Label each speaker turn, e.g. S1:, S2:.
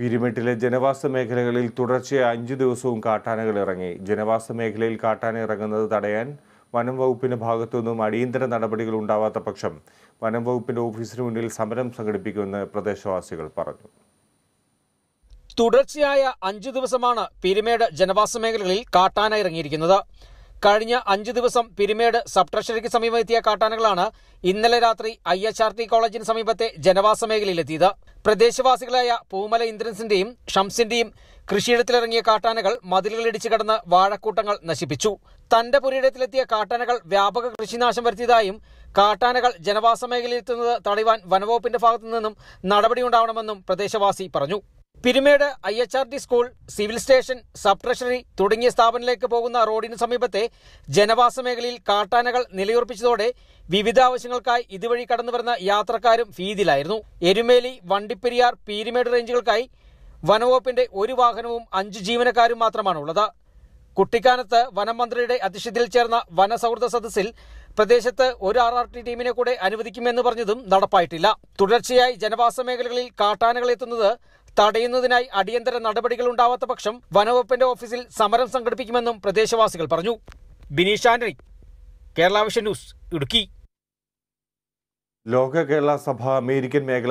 S1: വീരിമെട്ടിലെ ജനവാസ മേഖലകളിൽ തുടർച്ചയായ അഞ്ചു ദിവസവും കാട്ടാനകൾ ഇറങ്ങി ജനവാസ മേഖലയിൽ കാട്ടാന ഇറങ്ങുന്നത് തടയാൻ വനം വകുപ്പിൻ്റെ ഭാഗത്തുനിന്നും അടിയന്തര നടപടികൾ ഉണ്ടാവാത്ത പക്ഷം വനം വകുപ്പിൻ്റെ ഓഫീസിന് മുന്നിൽ സമരം സംഘടിപ്പിക്കുമെന്ന് പ്രദേശവാസികൾ പറഞ്ഞു
S2: തുടർച്ചയായ അഞ്ചു ദിവസമാണ് പിരിമേട് ജനവാസ മേഖലകളിൽ കാട്ടാന ഇറങ്ങിയിരിക്കുന്നത് കഴിഞ്ഞ അഞ്ചു ദിവസം പിരിമേട് സബ് ട്രഷറിക്ക് സമീപമെത്തിയ കാട്ടാനകളാണ് ഇന്നലെ രാത്രി ഐ കോളേജിന് സമീപത്തെ ജനവാസ മേഖലയിലെത്തിയത് പ്രദേശവാസികളായ പൂമല ഇന്ദ്രൻസിന്റെയും ഷംസിന്റെയും കൃഷിയിടത്തിലിറങ്ങിയ കാട്ടാനകൾ മതിലുകളിടിച്ചു കടന്ന് വാഴക്കൂട്ടങ്ങൾ നശിപ്പിച്ചു തന്റെ പുരയിടത്തിലെത്തിയ കാട്ടാനകൾ വ്യാപക കൃഷിനാശം വരുത്തിയതായും കാട്ടാനകൾ ജനവാസ മേഖലയിലെത്തുന്നത് തടയുവാൻ വനവകുപ്പിന്റെ ഭാഗത്തു നിന്നും നടപടിയുണ്ടാവണമെന്നും പ്രദേശവാസി പറഞ്ഞു Peermade I H R D school civil station sub treasury തുടങ്ങിയ സ്ഥാപനത്തിലേക്ക് പോകുന്ന റോഡിന് സമീപത്തെ ജനവാസ മേഖലയിൽ കാട്ടാനകൾ നിലയുറപ്പിച്ചതോടെ വിവിധ ആവശ്യങ്ങൾക്കായി ഇതുവഴി കടന്നുവരുന്ന യാത്രക്കാരും ഭീതിയിലായിരുന്നു എരുമേലി വണ്ടിപ്പെരിയാർ പീരുമേട് റേഞ്ചുകൾക്കായി വനവകുപ്പിന്റെ ഒരു വാഹനവും അഞ്ച് ജീവനക്കാരും മാത്രമാണുള്ളത് കുട്ടിക്കാനത്ത് വനമന്ത്രിയുടെ അധ്യക്ഷതയിൽ ചേർന്ന വനസൗഹൃദ സദസ്സിൽ പ്രദേശത്ത് ഒരു ആർ ആർ ടി ടീമിനെ കൂടെ അനുവദിക്കുമെന്ന് പറഞ്ഞതും നടപ്പായിട്ടില്ല തുടർച്ചയായി ജനവാസ മേഖലകളിൽ കാട്ടാനകൾ എത്തുന്നത് തടയുന്നതിനായി അടിയന്തര നടപടികൾ ഉണ്ടാവാത്ത പക്ഷം വനവകുപ്പിന്റെ ഓഫീസിൽ സമരം സംഘടിപ്പിക്കുമെന്നും പ്രദേശവാസികൾ പറഞ്ഞു ബിനീഷ് ആന്റണി കേരള വിഷൻ ന്യൂസ് ഇടുക്കി
S1: ലോക കേരള സഭ അമേരിക്കൻ മേഖല